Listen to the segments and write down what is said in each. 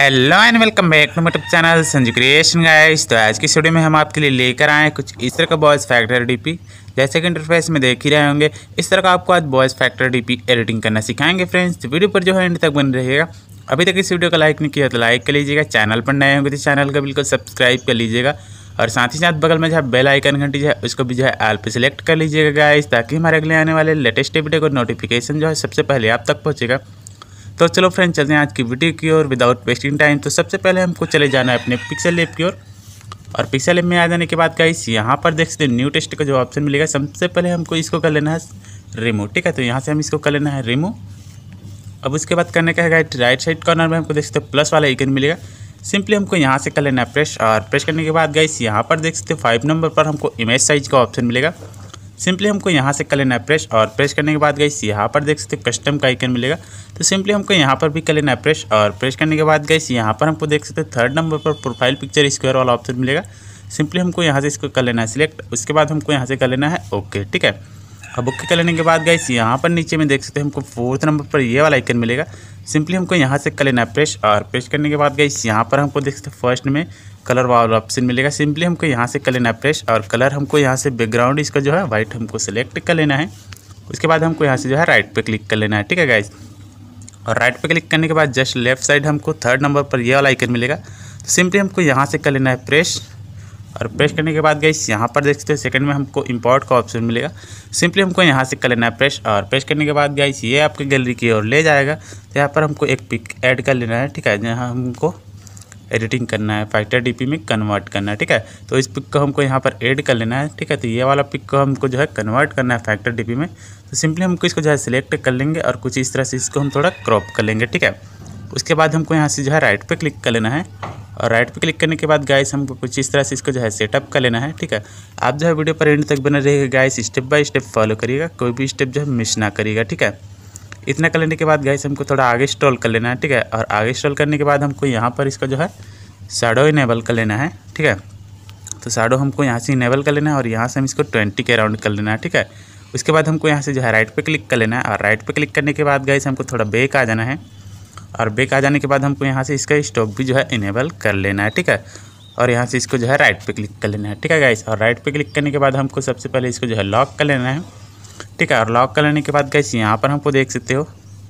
hello and welcome back to मटब channel Sanju creation guys तो आज की वीडियो में हम आपके लिए लेकर आए हैं कुछ इस तरह का बॉयज़ फैक्टर डीपी जैसे कि इंटरफेस में देख ही रहे होंगे इस तरह का आपको आज बॉयज़ फैक्टर डीपी एडिटिंग करना सिखाएंगे फ्रेंड्स तो वीडियो पर जो है एंड तक बन रहेगा अभी तक इस वीडियो को लाइक नहीं किया तो लाइक कर लीजिएगा चैनल पर नए होंगे तो चैनल का बिल्कुल सब्सक्राइब कर लीजिएगा और साथ ही साथ बगल में जो है बेल आइकन घंटी जो है उसको भी जो है एल पर सिलेक्ट कर लीजिएगा गाइस ताकि हमारे अगले आने वाले लेटेस्ट वीडियो को नोटिफिकेशन जो है सबसे पहले आप तक पहुँचेगा तो चलो फ्रेंड चलते हैं आज की वीडियो की ओर विदाउट वेस्टिंग टाइम तो सबसे पहले हमको चले जाना है अपने पिक्सल एप की ओर और पिक्सल एप में आ जाने के बाद गाइस यहाँ पर देख सकते हैं न्यू टेस्ट का जो ऑप्शन मिलेगा सबसे पहले हमको इसको कर लेना है रिमो ठीक है तो यहाँ से हम इसको कर लेना है रिमो अब उसके बाद करने का है राइट साइड कॉर्नर में हमको देख सकते हो प्लस वाला आइकन मिलेगा सिंपली हमको यहाँ से कर लेना है प्रेस और प्रेस करने के बाद गाइस यहाँ पर देख सकते फाइव नंबर पर हमको इमेज साइज का ऑप्शन मिलेगा सिंपली हमको यहाँ से कर लेना प्रेस और प्रेस करने के बाद गई यहाँ पर देख सकते हो कस्टम का आइकन मिलेगा तो सिंपली हमको यहाँ पर भी कर लेना प्रेस और प्रेस करने के बाद गई यहाँ पर हमको देख सकते हो थर्ड नंबर पर प्रोफाइल पिक्चर स्क्वायर वाला ऑप्शन मिलेगा सिंपली हमको यहाँ से इसको कर लेना है सिलेक्ट उसके बाद हमको यहाँ से कर लेना है ओके ठीक है अब ओके कर लेने के बाद सी यहाँ पर नीचे में देख सकते हैं हमको फोर्थ नंबर पर ये वाला आइकन मिलेगा सिंपली हमको यहाँ से कर लेना है प्रेस और प्रेस करने के बाद सी यहाँ पर हमको देख सकते हैं फर्स्ट में कलर वाला ऑप्शन मिलेगा सिंपली हमको यहाँ से कर लेना है प्रेस और कलर हमको यहाँ से बैकग्राउंड इसका जो है वाइट हमको सेलेक्ट कर लेना है उसके बाद हमको यहाँ से जो है राइट पे क्लिक कर लेना है ठीक है गाइज और राइट पे क्लिक करने के बाद जस्ट लेफ्ट साइड हमको थर्ड नंबर पर यह वाला आइकन मिलेगा तो सिंपली हमको यहाँ से कर लेना है प्रेस और प्रेस करने के बाद गाइस यहाँ पर देख सकते हो सेकंड में हमको इंपोर्ट का ऑप्शन मिलेगा सिंपली हमको यहाँ से कर लेना है प्रेस और प्रेस करने के बाद गाइस ये आपकी गैलरी की ओर ले जाएगा तो यहाँ पर हमको एक पिक ऐड कर लेना है ठीक है जहाँ हमको एडिटिंग करना है फैक्टर डीपी में कन्वर्ट करना है ठीक है तो इस पिक को हमको यहाँ पर ऐड कर लेना है ठीक है तो ये वाला पिक को हमको जो है कन्वर्ट करना है फैक्टर डीपी में तो सिंपली हमको इसको जो है सिलेक्ट कर लेंगे और कुछ इस तरह से इसको हम थोड़ा क्रॉप कर लेंगे ठीक है उसके बाद हमको यहाँ से जो है राइट पर क्लिक कर लेना है और राइट पर क्लिक करने के बाद गाइस हमको कुछ इस तरह से इसको जो है सेटअप कर लेना है ठीक है आप जो है वीडियो पर एंड तक बना रहेगा guys step by step follow करिएगा कोई भी स्टेप जो है मिस ना करिएगा ठीक है इतना कर लेने के बाद गैस हमको थोड़ा आगे स्टॉल कर लेना है ठीक है और आगे स्टॉल करने के बाद हमको यहाँ पर इसका जो है साडो इनेबल कर लेना है ठीक है तो साडो हमको यहाँ से इनेबल कर लेना है और यहाँ से हम इसको ट्वेंटी के अराउंड कर लेना है ठीक है उसके बाद हमको यहाँ से जो है राइट पर क्लिक कर लेना है और राइट पर क्लिक करने के बाद गैस हमको थोड़ा बेक आ जाना है और बेक आ जाने के बाद हमको यहाँ से इसका स्टॉक भी जो है इनेबल कर लेना है ठीक है और यहाँ से इसको जो है राइट पे क्लिक कर लेना है ठीक है गाइस और राइट पे क्लिक करने के बाद हमको सबसे पहले इसको जो है लॉक कर लेना है ठीक है और लॉक कर लेने के बाद गैस यहाँ पर हमको देख सकते हो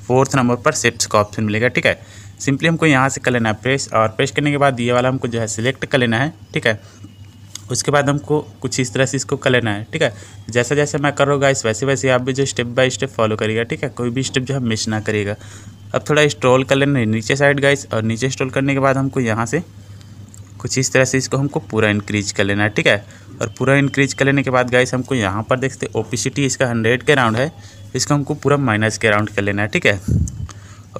फोर्थ नंबर पर सेप्स का ऑप्शन मिलेगा ठीक है सिंपली हमको यहाँ से कर लेना है प्रेस और प्रेस करने के बाद ये वाला हमको जो है सिलेक्ट कर लेना है ठीक है उसके बाद हमको कुछ इस तरह से इसको कर लेना है ठीक है जैसा जैसा मैं कर रहा हूँ गाइस वैसे वैसे आप भी जो स्टेप बाय स्टेप फॉलो करिएगा ठीक है कोई भी स्टेप जो है मिस ना करिएगा अब थोड़ा स्ट्रोल कर लेना है नीचे साइड गाइस और नीचे स्ट्रोल करने के बाद हमको यहाँ से कुछ इस तरह से इसको हमको पूरा इंक्रीज कर लेना है ठीक है और पूरा इंक्रीज कर लेने के बाद गाइस हमको यहाँ पर देखते टी इसका हंड्रेड के राउंड है इसको हमको पूरा माइनस के राउंड कर लेना है ठीक है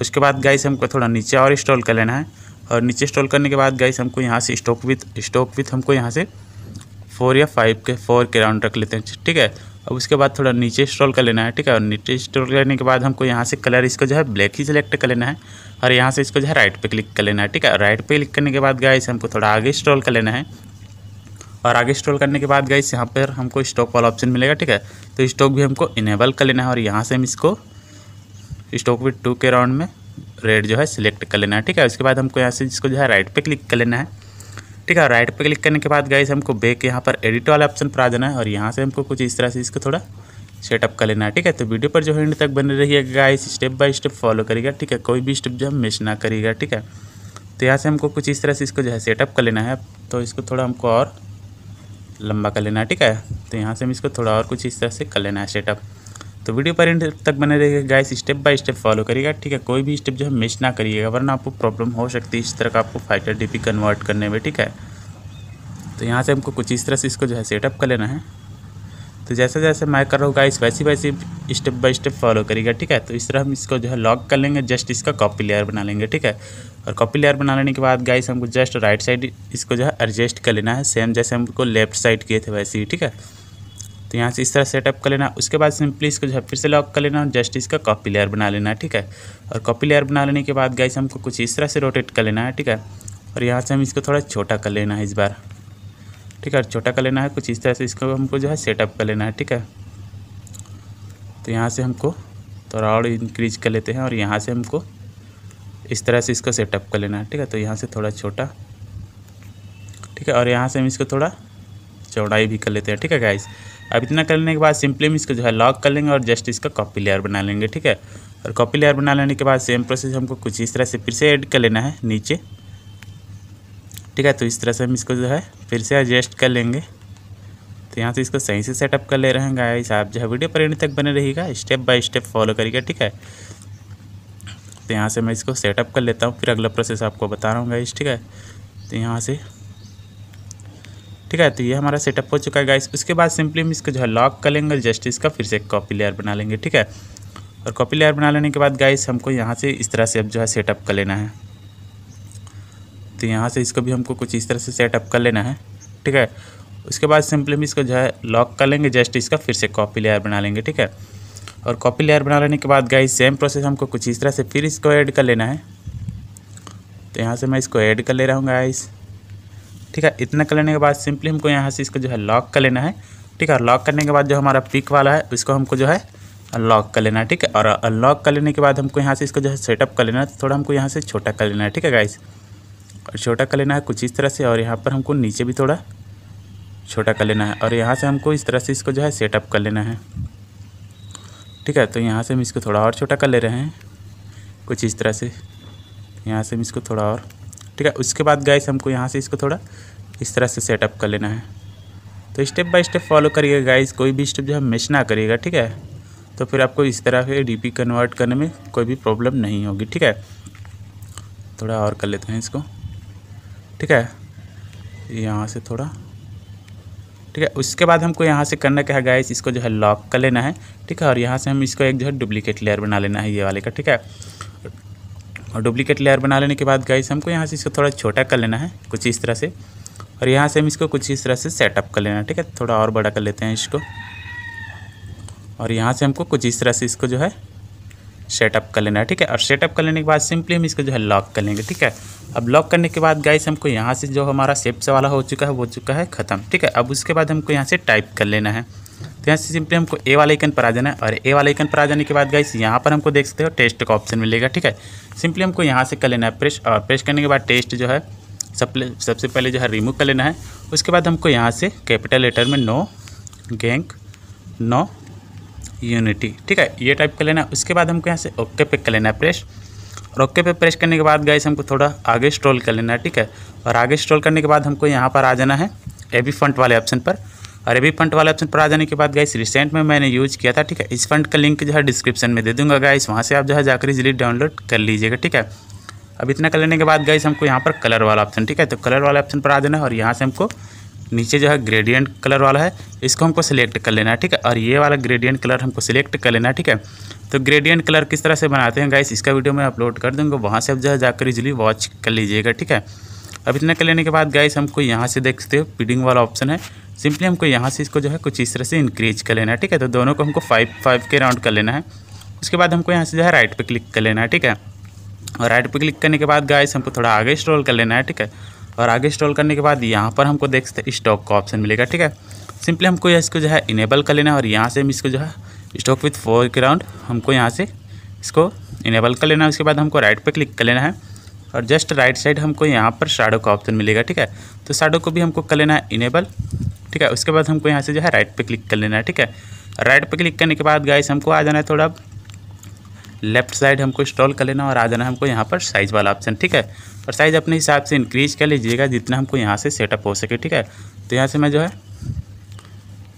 उसके बाद गाइस हमको थोड़ा नीचे और इंस्टॉल कर लेना है और नीचे इंस्टॉल करने के बाद गाइस हमको यहाँ से स्टॉक विथ स्टॉक विथ हमको यहाँ से फोर या फाइव के फोर के राउंड रख लेते हैं ठीक है अब उसके बाद थोड़ा नीचे स्क्रॉल कर लेना है ठीक है और नीचे स्क्रॉल करने के बाद हमको यहाँ से कलर इसको जो है ब्लैक ही सिलेक्ट कर लेना है और यहाँ से इसको जो है राइट पे क्लिक कर लेना है ठीक है राइट पे क्लिक करने के बाद गाइस हमको थोड़ा आगे स्ट्रॉल कर लेना है और आगे स्टॉल करने के बाद गाइस यहाँ पर हमको स्टॉक वाला ऑप्शन मिलेगा ठीक है तो स्टॉक भी हमको इनेबल कर लेना है और यहाँ से हम इसको स्टॉक भी टू के राउंड में रेड जो है सिलेक्ट कर लेना है ठीक है उसके बाद हमको यहाँ से जिसको जो है राइट पे क्लिक कर लेना है ठीक है राइट पे क्लिक करने के बाद गाइस हमको बैक यहाँ पर एडिट वाला ऑप्शन पर आ जाना है और यहाँ से हमको कुछ इस तरह से इसको थोड़ा सेटअप कर लेना है ठीक है तो वीडियो पर जो है एंड तक बने रहिएगा guys step by step follow करेगा ठीक है कोई भी स्टेप जो है मिस ना करेगा ठीक है तो यहाँ से हमको कुछ इस तरह से इसको जो है सेटअप कर लेना है तो इसको थोड़ा हमको और लंबा कर लेना है ठीक है तो यहाँ से हम इसको थोड़ा और कुछ इस तरह से कर लेना है सेटअप तो वीडियो पर एंड तक बने रहेगा guys step by step follow करिएगा ठीक है कोई भी स्टेप जो है मिस ना करिएगा वरना आपको प्रॉब्लम हो सकती है इस तरह का आपको फाइटर डीपी कन्वर्ट करने में ठीक है तो यहाँ से हमको कुछ इस तरह से इसको जो है सेटअप कर लेना है तो जैसे जैसे मैं कर रहा हूँ गाइस वैसी वैसी स्टेप बाय स्टेप फॉलो करेगा ठीक है तो इस तरह हम इसको जो है लॉक कर लेंगे जस्ट इसका कॉपी लेयर बना लेंगे ठीक है और कॉपी लेयर बना लेने के बाद गाइस हमको जस्ट राइट साइड इसको जो है एडजस्ट कर लेना है सेम जैसे हमको लेफ्ट साइड किए थे वैसे ही ठीक है तो यहाँ से इस तरह सेटअप कर लेना उसके बाद सिंपली इसको जो है फिर से लॉक कर लेना और जस्ट इसका कॉपी लेयर बना लेना है ठीक है और कॉपी लेयर बना लेने के बाद गाइस हमको कुछ इस तरह से रोटेट कर लेना है ठीक है और यहाँ से हम इसको थोड़ा छोटा कर लेना है इस बार ठीक है छोटा कर लेना है कुछ इस तरह से इसको हमको जो है सेटअप कर लेना है ठीक है तो यहाँ से हमको थोड़ा और इंक्रीज कर लेते हैं और यहाँ से हमको इस तरह से इसको सेटअप कर लेना है ठीक है तो यहाँ से थोड़ा छोटा ठीक है और यहाँ से हम इसको थोड़ा चौड़ाई भी कर लेते हैं ठीक है गाइस अब इतना कर लेने के बाद सिंपली हम इसको जो है लॉक कर लेंगे और जस्ट इसका कॉपी लेयर बना लेंगे ठीक है और कॉपी लेयर बना लेने के बाद सेम प्रोसेस हमको कुछ इस तरह से फिर से एड कर लेना है नीचे ठीक है तो इस तरह से हम इसको जो है फिर से एडजस्ट कर लेंगे तो यहाँ से इसको सही से सेटअप कर ले रहे हैं गाइस आप जो है वीडियो पर तक बने रहेगा स्टेप बाय स्टेप फॉलो करिएगा ठीक है तो यहाँ से मैं इसको सेटअप कर लेता हूँ फिर अगला प्रोसेस आपको बता रहा हूँ गाइस ठीक है तो यहाँ से ठीक है तो ये हमारा सेटअप हो चुका है गाइस उसके बाद सिंपली हम इसको जो है लॉक कर लेंगे जस्ट इसका फिर से कॉपी लेयर बना लेंगे ठीक है और कॉपी लेयर बना लेने के बाद गाइस हमको यहाँ से इस तरह से अब जो है सेटअप कर लेना है तो यहाँ से इसको भी हमको कुछ इस तरह से सेटअप कर लेना है ठीक है उसके बाद सिंपली हम इसको जो है लॉक कर लेंगे जस्ट इसका फिर से कॉपी लेयर बना लेंगे ठीक है और कॉपी लेयर बना लेने के बाद गाइस सेम प्रोसेस हमको कुछ इस तरह से फिर इसको ऐड कर लेना है तो यहाँ से मैं इसको ऐड कर ले रहा हूँ गाइस ठीक है इतना कर लेने के बाद सिंपली हमको यहाँ से इसको जो है लॉक कर लेना है ठीक है लॉक करने के बाद जो हमारा पिक वाला है उसको हमको जो है अनलॉक कर लेना है ठीक है और अनलॉक कर लेने के बाद हमको यहाँ से इसको जो है सेटअप कर लेना है थोड़ा हमको यहाँ से छोटा कर लेना है ठीक है गाइस और छोटा कर लेना है कुछ इस तरह से और यहाँ पर हमको नीचे भी थोड़ा छोटा कर लेना है और यहाँ से हमको इस तरह से इसको जो है सेटअप कर लेना है ठीक है तो यहाँ से हम इसको थोड़ा और छोटा कर ले रहे हैं कुछ इस तरह से यहाँ से हम इसको थोड़ा और ठीक है उसके बाद गैस हमको यहाँ से इसको थोड़ा इस तरह से सेटअप कर लेना है तो स्टेप बाय स्टेप फॉलो करिएगा गाइस कोई भी स्टेप जो है मिस ना करिएगा ठीक है तो फिर आपको इस तरह के डीपी कन्वर्ट करने में कोई भी प्रॉब्लम नहीं होगी ठीक है थोड़ा और कर लेते हैं इसको ठीक है यहाँ से थोड़ा ठीक है उसके बाद हमको यहाँ से करना क्या है गाइस इसको जो है लॉक कर लेना है ठीक है और यहाँ से हम इसको एक जो है डुप्लीकेट लेयर बना लेना है ये वाले का ठीक है और डुप्लीकेट लेयर बना लेने के बाद गाइस हमको यहाँ से इसको थोड़ा छोटा कर लेना है कुछ इस तरह से और यहाँ से हम इसको कुछ इस तरह से सेटअप कर लेना है ठीक है थोड़ा और बड़ा कर लेते हैं इसको और यहाँ से हमको कुछ इस तरह से इसको जो है सेटअप कर लेना है ठीक है और सेटअप कर लेने के बाद सिंपली हम इसको जो है लॉक कर लेंगे ठीक है अब लॉक करने के बाद गाइस हमको यहाँ से जो हमारा सेप्स वाला हो चुका है वो चुका है ख़त्म ठीक है अब उसके बाद हमको यहाँ से टाइप कर लेना है तो यहाँ से सिंपली हमको ए वाला आइकन पर आ जाना है और ए वाला आइकन पर आ जाने के बाद गाइस यहाँ पर हमको देख सकते हो टेस्ट का ऑप्शन मिलेगा ठीक है सिंपली हमको यहाँ से कर लेना है प्रेस और प्रेस करने के बाद टेस्ट जो है सबसे पहले जो है रिमूव कर लेना है उसके बाद हमको यहाँ से कैपिटल लेटर में नो गैंक नो यूनिटी ठीक है ये टाइप कर लेना है उसके बाद हमको यहाँ से ओके पे कर लेना है प्रेस और ओके पे प्रेस करने के बाद गाइस हमको थोड़ा आगे स्ट्रॉल कर लेना है ठीक है और आगे स्ट्रॉल करने के बाद हमको यहाँ पर आ जाना है ए बी फंड वाले ऑप्शन पर और ए बी फंट वाले ऑप्शन पर आ जाने के बाद गाइस रिसेंट में मैंने यूज़ किया था ठीक है इस फंड का लिंक जो है डिस्क्रिप्शन में दे दूंगा गाइस वहाँ से आप जो है जाकर इजिली डाउनलोड कर लीजिएगा ठीक है अब इतना कर लेने के बाद गाइस हमको यहाँ पर कलर वाला ऑप्शन ठीक है तो कलर वाला ऑप्शन पर आ जाना है और यहाँ से हमको नीचे जो है ग्रेडियंट कलर वाला है इसको हमको सिलेक्ट कर लेना है ठीक है और ये वाला ग्रेडियंट कलर हमको सिलेक्ट कर लेना है ठीक है तो ग्रेडियंट कलर किस तरह से बनाते हैं गाइस इसका वीडियो मैं अपलोड कर दूँगा वहाँ से आप जो है जाकर इजिली वॉच कर लीजिएगा ठीक है अब इतना कर लेने के बाद गाइस हमको यहाँ से देख सकते हो पीडिंग वाला ऑप्शन है सिंपली हमको यहाँ से इसको जो है कुछ इस तरह से इंक्रीज कर लेना है ठीक है तो दोनों को हमको फाइव फाइव के राउंड कर लेना है उसके बाद हमको यहाँ से जो है राइट पर क्लिक कर लेना है ठीक है और राइट पर क्लिक करने के बाद गाइस हमको थोड़ा आगे स्ट्रोल कर लेना है ठीक है और आगे इंस्टॉल करने के बाद यहाँ पर हमको देख सकते स्टॉक का ऑप्शन मिलेगा ठीक है सिंपली हमको इसको जो है इनेबल कर लेना है और यहाँ से हम इसको जो है स्टॉक विथ फोर ग्राउंड हमको यहाँ से इसको इनेबल कर लेना है उसके बाद हमको राइट पर क्लिक कर लेना है और जस्ट राइट साइड हमको यहाँ पर शाडो का ऑप्शन मिलेगा ठीक है तो शाडो को भी हमको कर लेना है इनेबल ठीक है उसके बाद हमको यहाँ से जो है राइट पे क्लिक कर लेना है ठीक है राइट पे क्लिक करने के बाद गाइस हमको आ जाना है थोड़ा लेफ्ट साइड हमको इंस्टॉल कर लेना और आ जाना हमको यहाँ पर साइज़ वाला ऑप्शन ठीक है और साइज़ अपने हिसाब से इंक्रीज कर लीजिएगा जितना हमको यहाँ से सेटअप हो सके ठीक है तो यहाँ से मैं जो है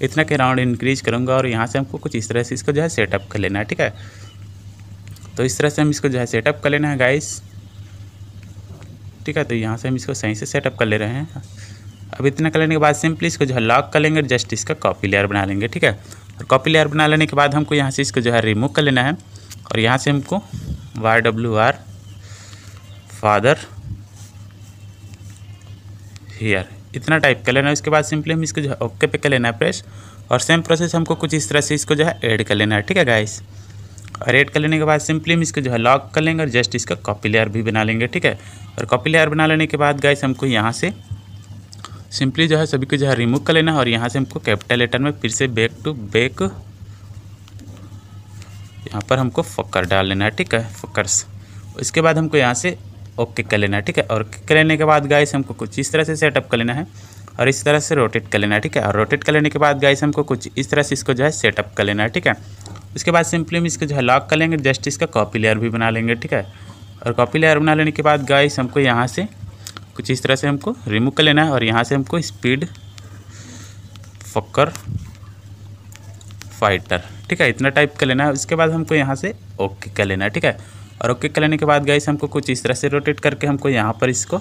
इतना के राउंड इंक्रीज करूँगा और यहाँ से हमको कुछ इस तरह से इसको जो है सेटअप कर लेना है ठीक है तो इस तरह से हम इसको जो है सेटअप कर लेना है गाइस ठीक है तो यहाँ से हम इसको सही से सेटअप कर ले रहे हैं अब इतना कर लेने के बाद सिंपली इसको जो है लॉक कर लेंगे जस्ट इसका कॉपी लेयर बना लेंगे ठीक है और कॉपी लेयर बना लेने के बाद हमको यहाँ से इसको जो है रिमूव कर लेना है और यहाँ से हमको Y W R father here इतना टाइप कर लेना है उसके बाद सिंपली हम इसको जो है ओके पे कर लेना है प्रेस और सेम प्रोसेस हमको कुछ इस तरह से इसको जो है ऐड कर लेना है ठीक है गाइस और ऐड कर लेने के बाद सिंपली हम इसको जो है लॉक कर लेंगे और जस्ट इसका कॉपी लेयर भी बना लेंगे ठीक है और कॉपी लेयर बना लेने के बाद गाइस हमको यहाँ से सिंपली जो है सभी को जो है रिमूव कर लेना है और यहाँ से हमको कैपिटल लेटर में फिर से बैक टू बैक यहाँ पर हमको फक्कर डाल लेना है ठीक है फक्कर उसके बाद हमको यहाँ से ओके कर लेना है ठीक है और कर लेने के बाद गाइस हमको कुछ इस तरह से सेटअप कर लेना है और इस तरह से रोटेट कर लेना है ठीक है और रोटेट कर लेने के बाद गाइस हमको कुछ इस तरह से इसको जो है सेटअप कर लेना है ठीक है उसके बाद सिंपली हम इसको जो है लॉक कर लेंगे जस्ट इसका कॉपी लेयर भी बना लेंगे ठीक है और कॉपी लेयर बना लेने के बाद गाइस हमको यहाँ से कुछ इस तरह से हमको रिमूव कर लेना है और यहाँ से हमको स्पीड फक्कर फाइटर ठीक है इतना टाइप कर लेना है उसके बाद हमको यहाँ से ओके कर लेना है ठीक है और ओके कर लेने के बाद गाइस हमको कुछ इस तरह से रोटेट करके हमको यहाँ पर इसको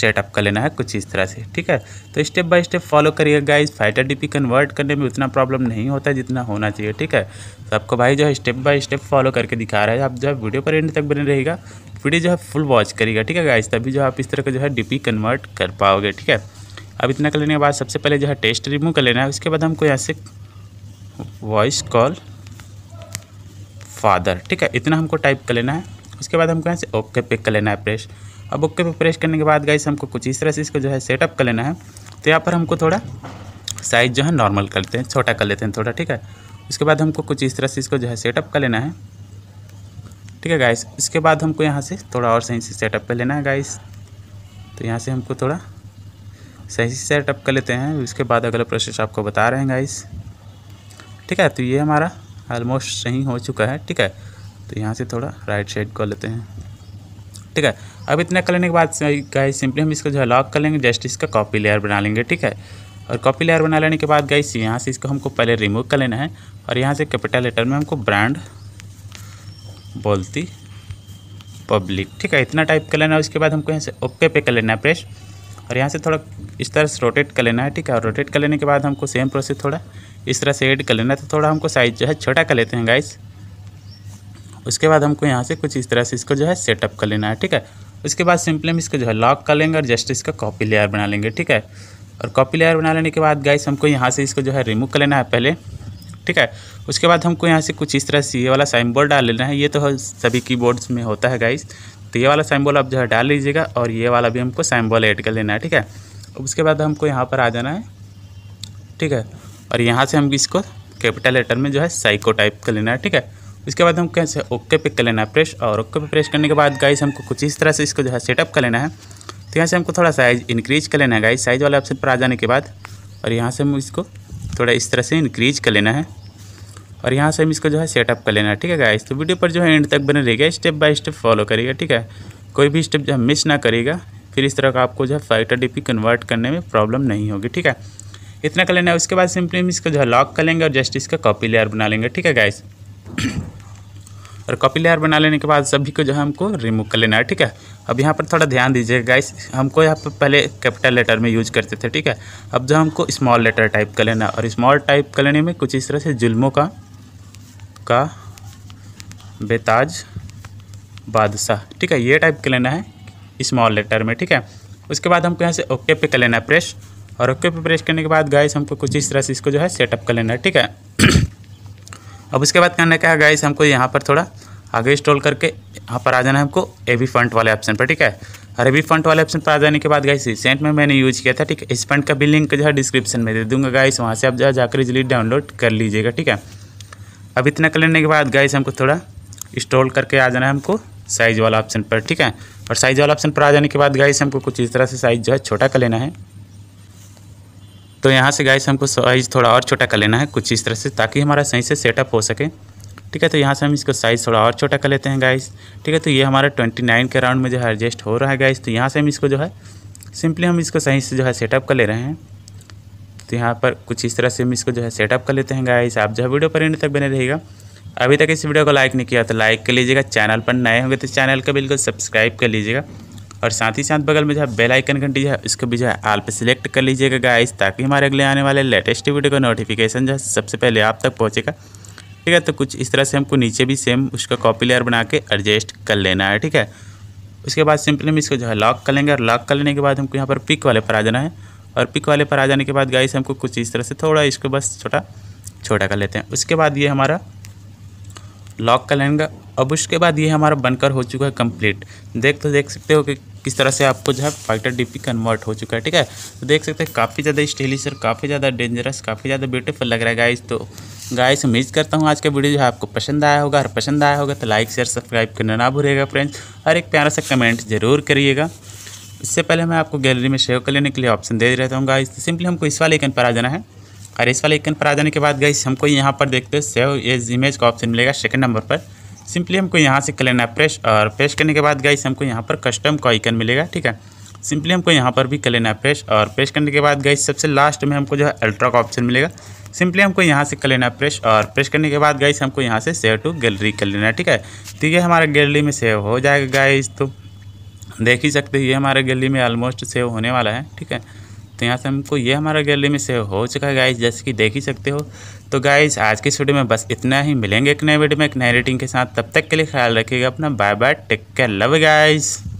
सेटअप कर लेना है कुछ इस तरह से ठीक है तो स्टेप बाय स्टेप फॉलो करिएगा गाइस फाइटर डीपी कन्वर्ट करने में उतना प्रॉब्लम नहीं होता जितना होना चाहिए ठीक है तो आपको भाई जो है स्टेप बाय स्टेप फॉलो करके दिखा रहा है आप जो है वीडियो पर एंड तक बने रहेगा वीडियो जो है फुल वॉच करिएगा ठीक है गाइस तभी जो आप इस तरह का जो है डीपी कन्वर्ट कर पाओगे ठीक है अब इतना कर लेने के बाद सबसे पहले जो है टेस्ट रिमूव कर लेना है उसके बाद हमको यहाँ से वॉइस कॉल फादर ठीक है इतना हमको टाइप कर लेना है उसके बाद हमको यहाँ से ओके पे कर लेना है प्रेस अब ओके पे प्रेस करने के बाद गाइस हमको कुछ इस तरह से इसको जो है सेटअप कर लेना है तो यहाँ पर हमको थोड़ा साइज़ जो है नॉर्मल करते हैं छोटा कर लेते हैं थोड़ा ठीक है उसके बाद हमको कुछ इस तरह से इसको जो है सेटअप कर लेना है ठीक है गाइस इसके बाद हमको यहाँ से थोड़ा और सही से सेटअप कर लेना है गाइस तो यहाँ से हमको थोड़ा सही से सेटअप कर लेते हैं उसके बाद अगला प्रोसेस आपको बता रहे हैं गाइस ठीक है तो ये हमारा ऑलमोस्ट सही हो चुका है ठीक है तो यहाँ से थोड़ा राइट साइड कर लेते हैं ठीक है अब इतना कर लेने के बाद गाइस सिंपली हम इसको जो है लॉक कर लेंगे जस्ट इसका कॉपी लेयर बना लेंगे ठीक है और कॉपी लेयर बना लेने के बाद गाइस यहाँ से इसको हमको पहले रिमूव कर लेना है और यहाँ से कैपिटल लेटर में हमको ब्रांड बोलती पब्लिक ठीक है इतना टाइप कर लेना है उसके बाद हमको यहाँ से ओके पे कर लेना है प्रेस और यहाँ से थोड़ा इस तरह से रोटेट कर लेना है ठीक है और रोटेट कर लेने के बाद हमको सेम प्रोसेस थोड़ा इस तरह से एड कर लेना है तो थोड़ा हमको साइज़ जो है छोटा कर लेते हैं गाइस उसके बाद हमको यहाँ से कुछ इस तरह से इसको जो है सेटअप कर लेना है ठीक है उसके बाद सिंपली हम इसको जो है लॉक कर लेंगे और जस्ट इसका कॉपी लेयर बना लेंगे ठीक है और कॉपी लेयर बना लेने के बाद गाइस हमको यहाँ से इसको जो है रिमूव कर लेना है पहले ठीक है उसके बाद हमको यहाँ से कुछ इस तरह से ये वाला साइन बोर्ड डाल लेना है ये तो सभी कीबोर्ड्स में होता है गाइस तो ये वाला सैम्बॉल आप जो है डाल लीजिएगा और ये वाला भी हमको सैम्बॉल ऐड कर लेना है ठीक है अब उसके बाद हमको यहाँ पर आ जाना है ठीक है और यहाँ से हम इसको कैपिटल लेटर में जो है साइको टाइप कर लेना है ठीक है उसके बाद हम कैसे ओके पे कर लेना है प्रेस और ओके पे प्रेस करने के बाद गाइस हमको कुछ इस तरह से इसको जो है सेटअप कर लेना है तो यहाँ से हमको थोड़ा साइज इंक्रीज कर लेना है गाइस साइज़ वाले ऑप्शन पर आ जाने के बाद और यहाँ से हम इसको थोड़ा इस तरह से इंक्रीज कर लेना है और यहाँ से हम इसको जो है सेटअप कर लेना है ठीक है गाइस तो वीडियो पर जो है एंड तक बने रहेगा स्टेप बाय स्टेप फॉलो करिएगा ठीक है कोई भी स्टेप जो है मिस ना करेगा फिर इस तरह का आपको जो है फाइटर डीपी कन्वर्ट करने में प्रॉब्लम नहीं होगी ठीक है इतना कर लेना है उसके बाद सिंपली हम इसको जो है लॉक कर लेंगे और जस्ट इसका कॉपी लेयर बना लेंगे ठीक है गाइस और कॉपी लेयर बना लेने के बाद सभी को जो है हमको रिमूव कर लेना है ठीक है अब यहाँ पर थोड़ा ध्यान दीजिएगा गाइस हमको यहाँ पर पहले कैपिटल लेटर में यूज करते थे ठीक है अब जो हमको स्मॉल लेटर टाइप कर लेना और स्मॉल टाइप कर लेने में कुछ इस तरह से जुल्मों का आपका बेताज बादशाह ठीक है ये टाइप के लेना है स्मॉल लेटर में ठीक है उसके बाद हमको यहाँ से ओके पे कर लेना है प्रेस और ओके पे प्रेस करने के बाद गाइस हमको कुछ इस तरह से इसको जो है सेटअप कर लेना है ठीक है अब उसके बाद करने का है गाइस हमको यहाँ पर थोड़ा आगे इंस्टॉल करके यहाँ पर आ जाना है हमको ए बी फंट वाले ऑप्शन पर ठीक है और ए वी फंट वाले ऑप्शन पर आ जाने के बाद गाइस रिसेंट में मैंने यूज़ किया था ठीक है इस फंड का भी लिंक जो है डिस्क्रिप्शन में दे दूंगा गाइस वहाँ से आप जो है जाकर इजली डाउनलोड कर लीजिएगा ठीक है अब इतना कर लेने के बाद गाइस हमको थोड़ा इंस्टॉल करके आ जाना है हमको साइज़ वाला ऑप्शन पर ठीक है और साइज़ वाला ऑप्शन पर आ जाने के बाद गाइस हमको कुछ इस तरह से साइज़ जो है छोटा कर लेना है तो यहाँ से गाइस हमको साइज़ थोड़ा और छोटा कर लेना है कुछ इस तरह से ताकि हमारा सही से सेटअप हो सके ठीक है तो यहाँ से हम इसको साइज़ थोड़ा और छोटा कर लेते हैं गाइस ठीक है तो ये हमारा ट्वेंटी नाइन के राउंड में जो है एडजस्ट हो रहा है गाइस तो यहाँ से हम इसको जो है सिंपली हम इसको सही से जो है सेटअप कर ले रहे हैं तो यहाँ पर कुछ इस तरह से हम इसको जो है सेटअप कर लेते हैं गाइस आप जो है वीडियो पर एंड तक बने रहेगा अभी तक इस वीडियो को लाइक नहीं किया तो लाइक कर लीजिएगा चैनल पर नए होंगे तो चैनल का बिल्कुल सब्सक्राइब कर लीजिएगा और साथ ही साथ बगल में जो है बेल आइकन घंटी जो है इसको भी जो है आल पर सिलेक्ट कर लीजिएगा गाइस ताकि हमारे अगले आने वाले लेटेस्ट वीडियो का नोटिफिकेशन जो है सबसे पहले आप तक पहुँचेगा ठीक है तो कुछ इस तरह से हमको नीचे भी सेम उसका कॉपी लेयर बना के एडजस्ट कर लेना है ठीक है उसके बाद सिंपली हम इसको जो है लॉक कर लेंगे और लॉक कर लेने के बाद हमको यहाँ पर पिक वाले पर आ जाना है और पिक वाले पर आ जाने के बाद गाइस हमको कुछ इस तरह से थोड़ा इसको बस छोटा छोटा कर लेते हैं उसके बाद ये हमारा लॉक कर लेंगे अब उसके बाद ये हमारा बनकर हो चुका है कंप्लीट देख तो देख सकते हो कि किस तरह से आपको जो है फाइटर डीपी कन्वर्ट हो चुका है ठीक है तो देख सकते हैं काफ़ी ज़्यादा स्टेलिश और काफ़ी ज़्यादा डेंजरस काफ़ी ज़्यादा ब्यूटीफुल लग रहा है गाइस तो गाइस उम्मीद करता हूँ आज का वीडियो जो है आपको पसंद आया होगा और पसंद आया होगा तो लाइक शेयर सब्सक्राइब करना ना भूलेगा फ्रेंड्स और एक प्यारा सा कमेंट जरूर करिएगा इससे पहले मैं आपको गैलरी में सेव कर लेने के लिए ऑप्शन दे रहता हूँ गाइस तो सिंपली हमको इस वाले आइकन पर आ जाना है और इस वाले आइकन पर आ जाने के बाद गाइस हमको यहाँ पर देखते हैं सेव एज इमेज का ऑप्शन मिलेगा सेकंड नंबर पर सिंपली हमको यहाँ से कर लेना प्रेस और प्रेस करने के बाद गाइस हमको यहाँ पर कस्टम का आइकन मिलेगा ठीक है सिंपली हमको यहाँ पर भी कर लेना प्रेस और प्रेस करने के बाद गाइस सबसे लास्ट में हमको जो है अल्ट्रा का ऑप्शन मिलेगा सिंपली हमको यहाँ से कर लेना प्रेस और प्रेस करने के बाद गाइस हमको यहाँ से सेव टू गैलरी कर लेना है ठीक है ठीक तो है हमारा गैलरी में सेव हो जाएगा गाइस तो देख ही सकते हैं ये हमारे गली में ऑलमोस्ट सेव होने वाला है ठीक है तो यहाँ से हमको ये हमारा गैलरी में सेव हो चुका है गाइज जैसे कि देख ही सकते हो तो गाइज आज की स्टूडियो में बस इतना ही मिलेंगे एक नए वीडियो में एक नए रेटिंग के साथ तब तक के लिए ख्याल रखिएगा अपना bye bye take care love guys